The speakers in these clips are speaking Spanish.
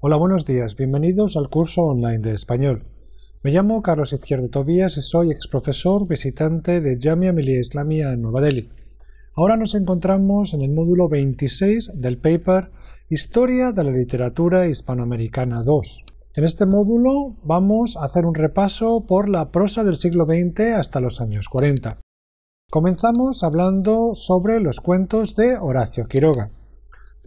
Hola, buenos días. Bienvenidos al curso online de español. Me llamo Carlos Izquierdo Tobías y soy ex profesor visitante de Jamia Millia Islamia en Nueva Delhi. Ahora nos encontramos en el módulo 26 del paper Historia de la literatura hispanoamericana 2 En este módulo vamos a hacer un repaso por la prosa del siglo XX hasta los años 40. Comenzamos hablando sobre los cuentos de Horacio Quiroga.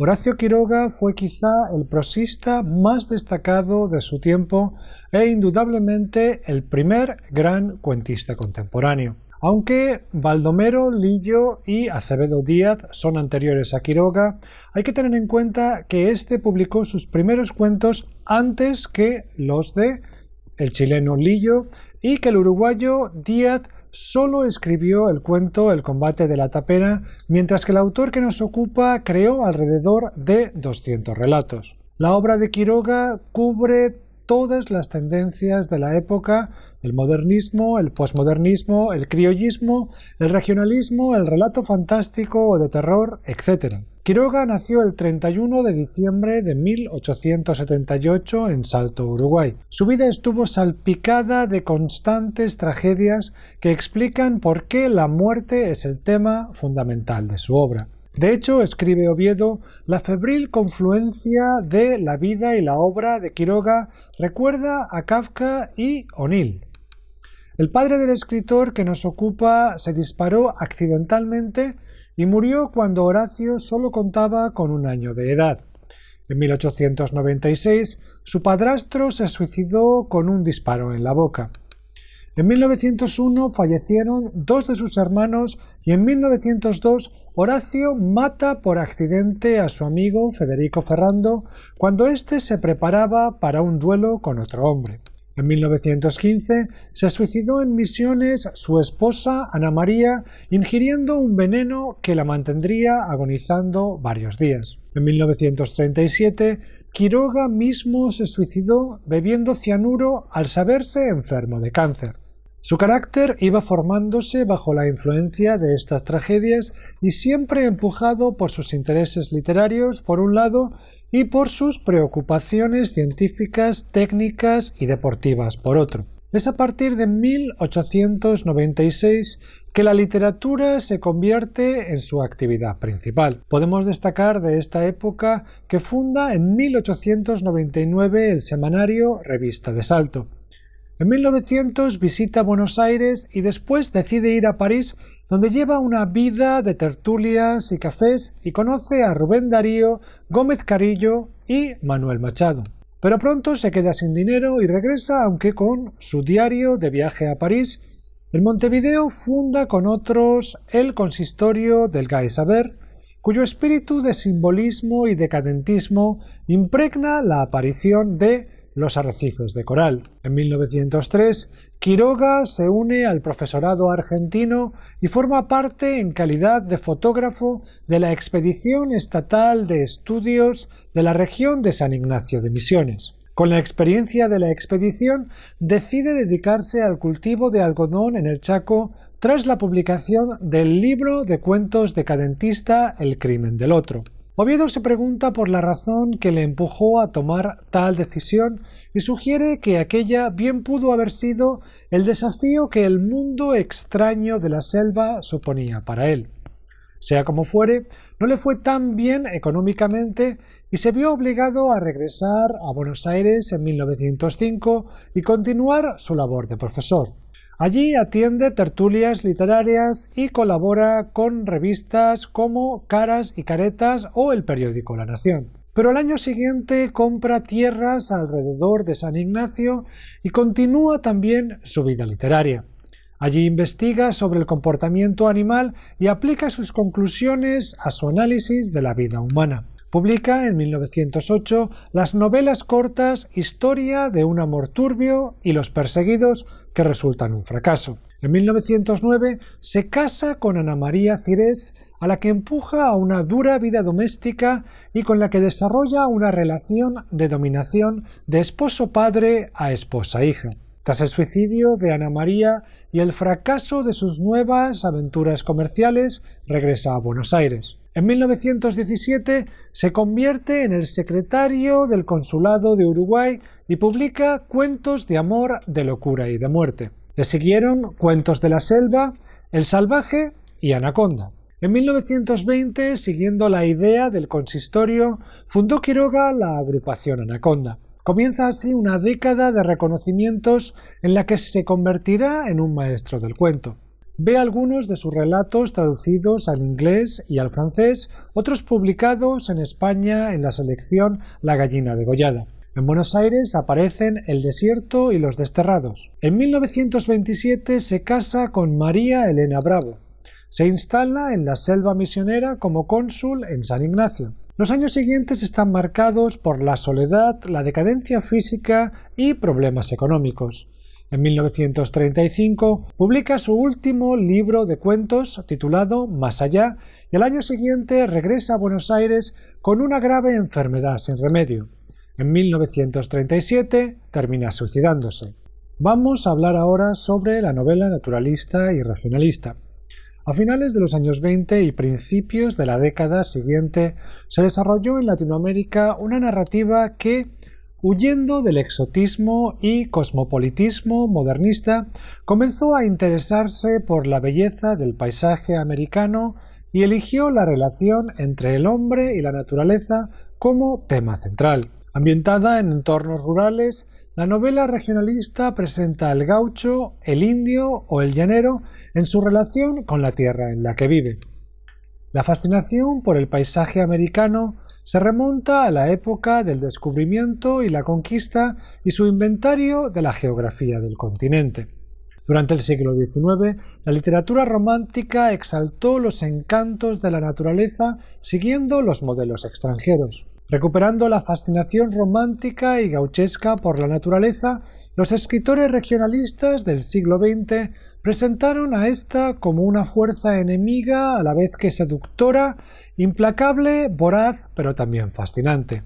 Horacio Quiroga fue quizá el prosista más destacado de su tiempo e indudablemente el primer gran cuentista contemporáneo. Aunque Baldomero, Lillo y Acevedo Díaz son anteriores a Quiroga, hay que tener en cuenta que éste publicó sus primeros cuentos antes que los de el chileno Lillo y que el uruguayo Díaz solo escribió el cuento El combate de la tapera, mientras que el autor que nos ocupa creó alrededor de 200 relatos. La obra de Quiroga cubre todas las tendencias de la época, el modernismo, el posmodernismo, el criollismo, el regionalismo, el relato fantástico o de terror, etc. Quiroga nació el 31 de diciembre de 1878 en Salto, Uruguay. Su vida estuvo salpicada de constantes tragedias que explican por qué la muerte es el tema fundamental de su obra. De hecho, escribe Oviedo, la febril confluencia de la vida y la obra de Quiroga recuerda a Kafka y O'Neill. El padre del escritor que nos ocupa se disparó accidentalmente y murió cuando Horacio solo contaba con un año de edad. En 1896, su padrastro se suicidó con un disparo en la boca. En 1901 fallecieron dos de sus hermanos y en 1902 Horacio mata por accidente a su amigo Federico Ferrando cuando éste se preparaba para un duelo con otro hombre. En 1915 se suicidó en Misiones su esposa Ana María ingiriendo un veneno que la mantendría agonizando varios días. En 1937 Quiroga mismo se suicidó bebiendo cianuro al saberse enfermo de cáncer. Su carácter iba formándose bajo la influencia de estas tragedias y siempre empujado por sus intereses literarios, por un lado, y por sus preocupaciones científicas, técnicas y deportivas, por otro. Es a partir de 1896 que la literatura se convierte en su actividad principal. Podemos destacar de esta época que funda en 1899 el semanario Revista de Salto. En 1900 visita Buenos Aires y después decide ir a París, donde lleva una vida de tertulias y cafés y conoce a Rubén Darío, Gómez Carillo y Manuel Machado. Pero pronto se queda sin dinero y regresa, aunque con su diario de viaje a París. En Montevideo funda con otros el consistorio del Gaisaber, cuyo espíritu de simbolismo y decadentismo impregna la aparición de los arrecifes de coral. En 1903, Quiroga se une al profesorado argentino y forma parte en calidad de fotógrafo de la Expedición Estatal de Estudios de la región de San Ignacio de Misiones. Con la experiencia de la expedición, decide dedicarse al cultivo de algodón en el Chaco tras la publicación del libro de cuentos decadentista El crimen del otro. Oviedo se pregunta por la razón que le empujó a tomar tal decisión y sugiere que aquella bien pudo haber sido el desafío que el mundo extraño de la selva suponía para él. Sea como fuere, no le fue tan bien económicamente y se vio obligado a regresar a Buenos Aires en 1905 y continuar su labor de profesor. Allí atiende tertulias literarias y colabora con revistas como Caras y Caretas o el periódico La Nación. Pero al año siguiente compra tierras alrededor de San Ignacio y continúa también su vida literaria. Allí investiga sobre el comportamiento animal y aplica sus conclusiones a su análisis de la vida humana. Publica en 1908 las novelas cortas Historia de un amor turbio y Los perseguidos, que resultan un fracaso. En 1909 se casa con Ana María Cires, a la que empuja a una dura vida doméstica y con la que desarrolla una relación de dominación de esposo-padre a esposa-hija. Tras el suicidio de Ana María y el fracaso de sus nuevas aventuras comerciales, regresa a Buenos Aires. En 1917 se convierte en el secretario del Consulado de Uruguay y publica Cuentos de amor, de locura y de muerte. Le siguieron Cuentos de la selva, El salvaje y Anaconda. En 1920, siguiendo la idea del consistorio, fundó Quiroga la agrupación Anaconda. Comienza así una década de reconocimientos en la que se convertirá en un maestro del cuento. Ve algunos de sus relatos traducidos al inglés y al francés, otros publicados en España en la selección La gallina de degollada. En Buenos Aires aparecen El desierto y Los desterrados. En 1927 se casa con María Elena Bravo. Se instala en la selva misionera como cónsul en San Ignacio. Los años siguientes están marcados por la soledad, la decadencia física y problemas económicos. En 1935 publica su último libro de cuentos titulado Más allá y el año siguiente regresa a Buenos Aires con una grave enfermedad sin remedio. En 1937 termina suicidándose. Vamos a hablar ahora sobre la novela naturalista y regionalista. A finales de los años 20 y principios de la década siguiente se desarrolló en Latinoamérica una narrativa que huyendo del exotismo y cosmopolitismo modernista, comenzó a interesarse por la belleza del paisaje americano y eligió la relación entre el hombre y la naturaleza como tema central. Ambientada en entornos rurales, la novela regionalista presenta al gaucho, el indio o el llanero en su relación con la tierra en la que vive. La fascinación por el paisaje americano se remonta a la época del descubrimiento y la conquista y su inventario de la geografía del continente. Durante el siglo XIX, la literatura romántica exaltó los encantos de la naturaleza siguiendo los modelos extranjeros. Recuperando la fascinación romántica y gauchesca por la naturaleza, los escritores regionalistas del siglo XX presentaron a esta como una fuerza enemiga a la vez que seductora, implacable, voraz, pero también fascinante.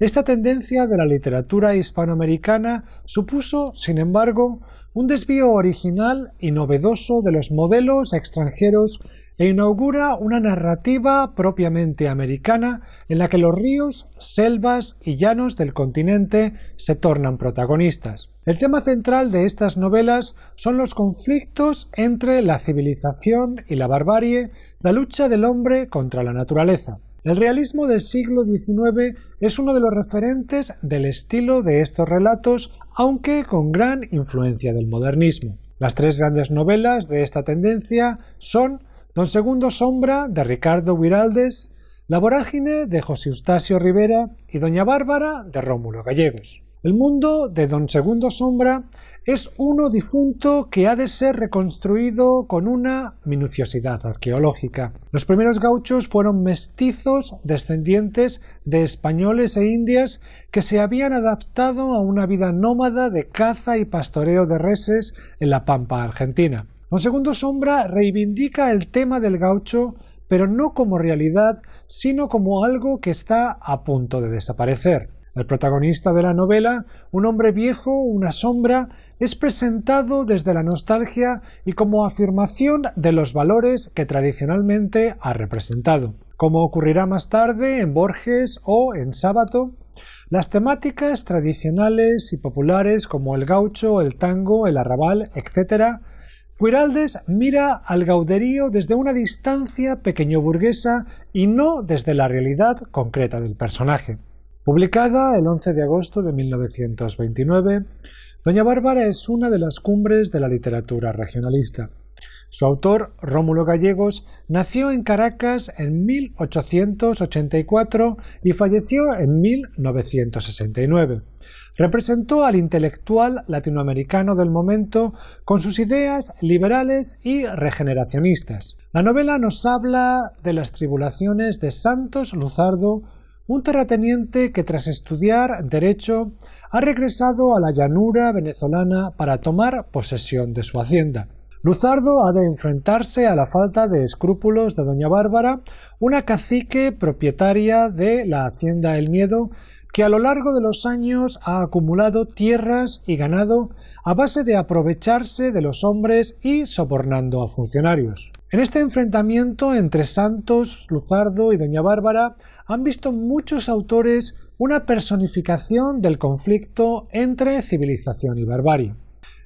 Esta tendencia de la literatura hispanoamericana supuso, sin embargo, un desvío original y novedoso de los modelos extranjeros inaugura una narrativa propiamente americana en la que los ríos, selvas y llanos del continente se tornan protagonistas. El tema central de estas novelas son los conflictos entre la civilización y la barbarie, la lucha del hombre contra la naturaleza. El realismo del siglo XIX es uno de los referentes del estilo de estos relatos, aunque con gran influencia del modernismo. Las tres grandes novelas de esta tendencia son Don Segundo Sombra de Ricardo Viraldes, La Vorágine de José Eustasio Rivera y Doña Bárbara de Rómulo Gallegos. El mundo de Don Segundo Sombra es uno difunto que ha de ser reconstruido con una minuciosidad arqueológica. Los primeros gauchos fueron mestizos descendientes de españoles e indias que se habían adaptado a una vida nómada de caza y pastoreo de reses en la pampa argentina. Segundo Sombra reivindica el tema del gaucho, pero no como realidad, sino como algo que está a punto de desaparecer. El protagonista de la novela, un hombre viejo, una sombra, es presentado desde la nostalgia y como afirmación de los valores que tradicionalmente ha representado. Como ocurrirá más tarde en Borges o en Sábato, las temáticas tradicionales y populares como el gaucho, el tango, el arrabal, etc., Huiraldes mira al gauderío desde una distancia pequeño burguesa y no desde la realidad concreta del personaje. Publicada el 11 de agosto de 1929, Doña Bárbara es una de las cumbres de la literatura regionalista. Su autor, Rómulo Gallegos, nació en Caracas en 1884 y falleció en 1969. Representó al intelectual latinoamericano del momento con sus ideas liberales y regeneracionistas. La novela nos habla de las tribulaciones de Santos Luzardo, un terrateniente que tras estudiar derecho ha regresado a la llanura venezolana para tomar posesión de su hacienda. Luzardo ha de enfrentarse a la falta de escrúpulos de doña Bárbara, una cacique propietaria de la hacienda El Miedo, que a lo largo de los años ha acumulado tierras y ganado a base de aprovecharse de los hombres y sobornando a funcionarios. En este enfrentamiento entre Santos, Luzardo y Doña Bárbara han visto muchos autores una personificación del conflicto entre civilización y barbarie.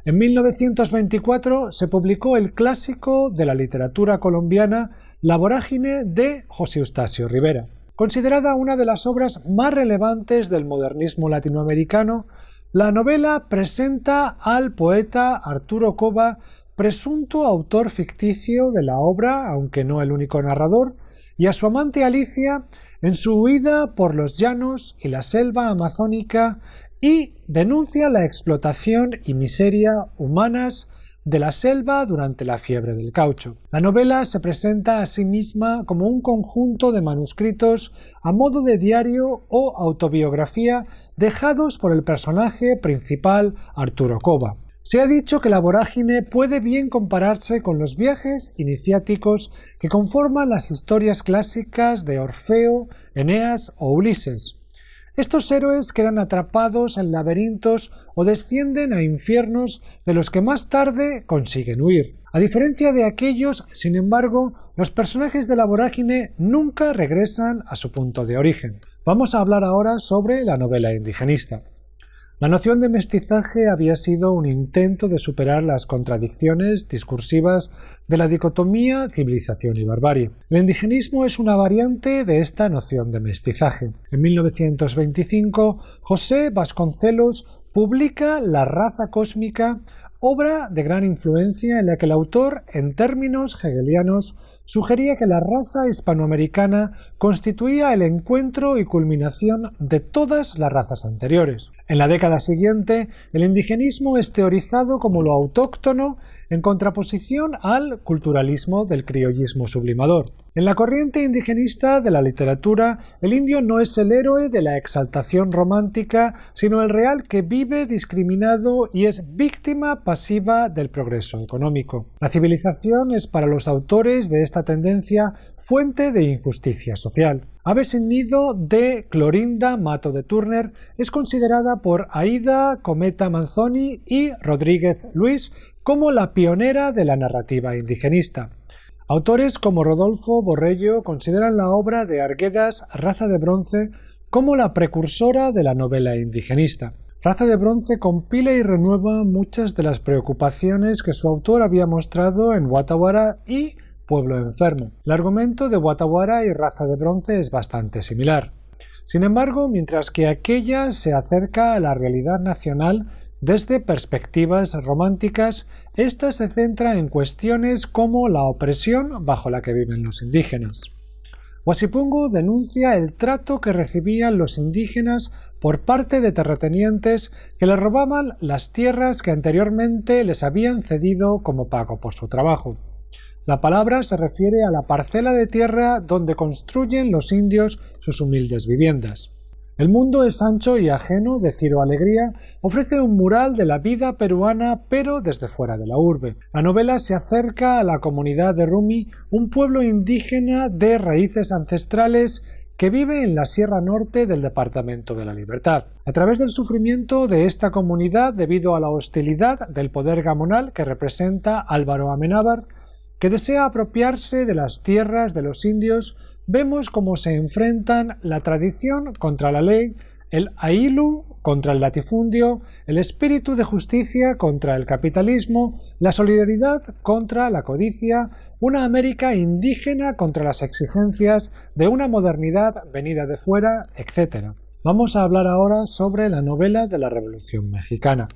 En 1924 se publicó el clásico de la literatura colombiana La vorágine de José Eustasio Rivera, considerada una de las obras más relevantes del modernismo latinoamericano. La novela presenta al poeta Arturo Cova, presunto autor ficticio de la obra, aunque no el único narrador, y a su amante Alicia, en su huida por los llanos y la selva amazónica y denuncia la explotación y miseria humanas de la selva durante la fiebre del caucho. La novela se presenta a sí misma como un conjunto de manuscritos a modo de diario o autobiografía dejados por el personaje principal Arturo Cova. Se ha dicho que la vorágine puede bien compararse con los viajes iniciáticos que conforman las historias clásicas de Orfeo, Eneas o Ulises. Estos héroes quedan atrapados en laberintos o descienden a infiernos de los que más tarde consiguen huir. A diferencia de aquellos, sin embargo, los personajes de la vorágine nunca regresan a su punto de origen. Vamos a hablar ahora sobre la novela indigenista. La noción de mestizaje había sido un intento de superar las contradicciones discursivas de la dicotomía civilización y barbarie. El indigenismo es una variante de esta noción de mestizaje. En 1925, José Vasconcelos publica La raza cósmica, obra de gran influencia en la que el autor, en términos hegelianos, sugería que la raza hispanoamericana constituía el encuentro y culminación de todas las razas anteriores. En la década siguiente, el indigenismo es teorizado como lo autóctono en contraposición al culturalismo del criollismo sublimador. En la corriente indigenista de la literatura, el indio no es el héroe de la exaltación romántica, sino el real que vive discriminado y es víctima pasiva del progreso económico. La civilización es para los autores de esta tendencia fuente de injusticia social. Aves sin nido de Clorinda Mato de Turner es considerada por Aida Cometa Manzoni y Rodríguez Luis como la pionera de la narrativa indigenista. Autores como Rodolfo Borrello consideran la obra de Arguedas Raza de Bronce como la precursora de la novela indigenista. Raza de Bronce compila y renueva muchas de las preocupaciones que su autor había mostrado en WATAWARA y pueblo enfermo. El argumento de Watawara y Raza de Bronce es bastante similar. Sin embargo, mientras que aquella se acerca a la realidad nacional desde perspectivas románticas, esta se centra en cuestiones como la opresión bajo la que viven los indígenas. Wasipungo denuncia el trato que recibían los indígenas por parte de terratenientes que les robaban las tierras que anteriormente les habían cedido como pago por su trabajo. La palabra se refiere a la parcela de tierra donde construyen los indios sus humildes viviendas. El mundo es ancho y ajeno, de Ciro Alegría ofrece un mural de la vida peruana, pero desde fuera de la urbe. La novela se acerca a la comunidad de Rumi, un pueblo indígena de raíces ancestrales que vive en la Sierra Norte del Departamento de la Libertad. A través del sufrimiento de esta comunidad debido a la hostilidad del poder gamonal que representa Álvaro Amenábar, que desea apropiarse de las tierras de los indios, vemos cómo se enfrentan la tradición contra la ley, el ailu contra el latifundio, el espíritu de justicia contra el capitalismo, la solidaridad contra la codicia, una América indígena contra las exigencias de una modernidad venida de fuera, etc. Vamos a hablar ahora sobre la novela de la Revolución Mexicana.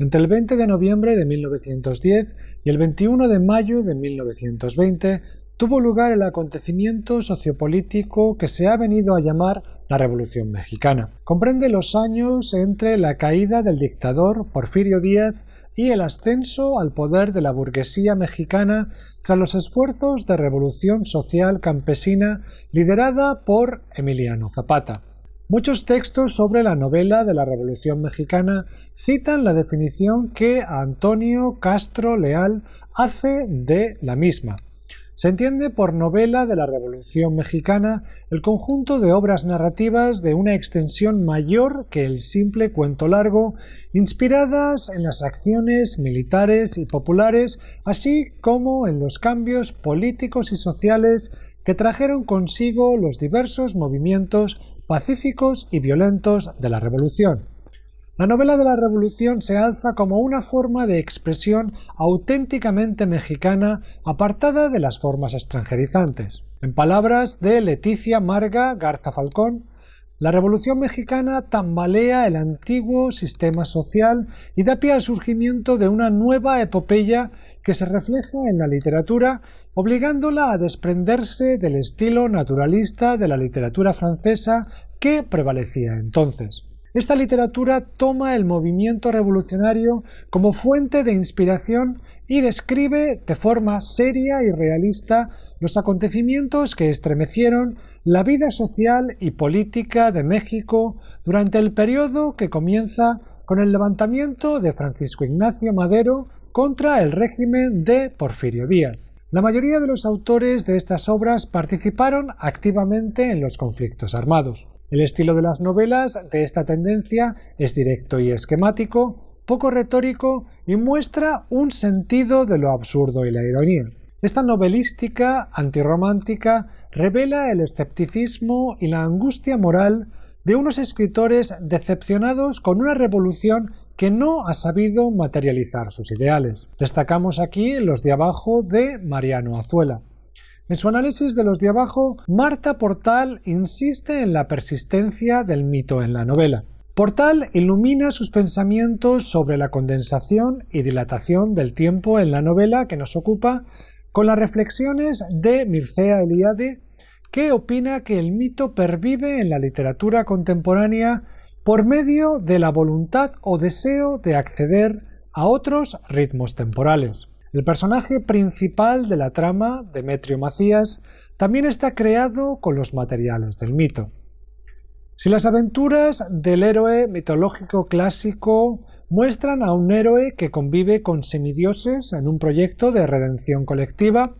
Entre el 20 de noviembre de 1910 y el 21 de mayo de 1920 tuvo lugar el acontecimiento sociopolítico que se ha venido a llamar la Revolución Mexicana. Comprende los años entre la caída del dictador Porfirio Díaz y el ascenso al poder de la burguesía mexicana tras los esfuerzos de revolución social campesina liderada por Emiliano Zapata. Muchos textos sobre la novela de la Revolución Mexicana citan la definición que Antonio Castro Leal hace de la misma. Se entiende por novela de la Revolución Mexicana el conjunto de obras narrativas de una extensión mayor que el simple cuento largo, inspiradas en las acciones militares y populares, así como en los cambios políticos y sociales que trajeron consigo los diversos movimientos pacíficos y violentos de la Revolución. La novela de la Revolución se alza como una forma de expresión auténticamente mexicana, apartada de las formas extranjerizantes. En palabras de Leticia Marga Garza Falcón, la Revolución Mexicana tambalea el antiguo sistema social y da pie al surgimiento de una nueva epopeya que se refleja en la literatura, obligándola a desprenderse del estilo naturalista de la literatura francesa que prevalecía entonces. Esta literatura toma el movimiento revolucionario como fuente de inspiración y describe de forma seria y realista los acontecimientos que estremecieron la vida social y política de México durante el periodo que comienza con el levantamiento de Francisco Ignacio Madero contra el régimen de Porfirio Díaz. La mayoría de los autores de estas obras participaron activamente en los conflictos armados. El estilo de las novelas de esta tendencia es directo y esquemático, poco retórico y muestra un sentido de lo absurdo y la ironía. Esta novelística antirromántica revela el escepticismo y la angustia moral de unos escritores decepcionados con una revolución que no ha sabido materializar sus ideales. Destacamos aquí los de abajo de Mariano Azuela. En su análisis de los de abajo, Marta Portal insiste en la persistencia del mito en la novela. Portal ilumina sus pensamientos sobre la condensación y dilatación del tiempo en la novela que nos ocupa con las reflexiones de Mircea Eliade, que opina que el mito pervive en la literatura contemporánea por medio de la voluntad o deseo de acceder a otros ritmos temporales. El personaje principal de la trama, Demetrio Macías, también está creado con los materiales del mito. Si las aventuras del héroe mitológico clásico muestran a un héroe que convive con semidioses en un proyecto de redención colectiva,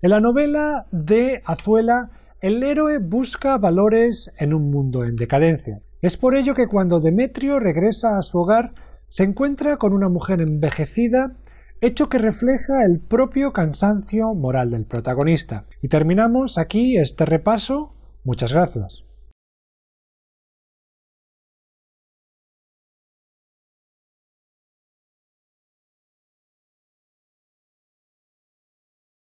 en la novela de Azuela el héroe busca valores en un mundo en decadencia. Es por ello que cuando Demetrio regresa a su hogar se encuentra con una mujer envejecida hecho que refleja el propio cansancio moral del protagonista. Y terminamos aquí este repaso. Muchas gracias.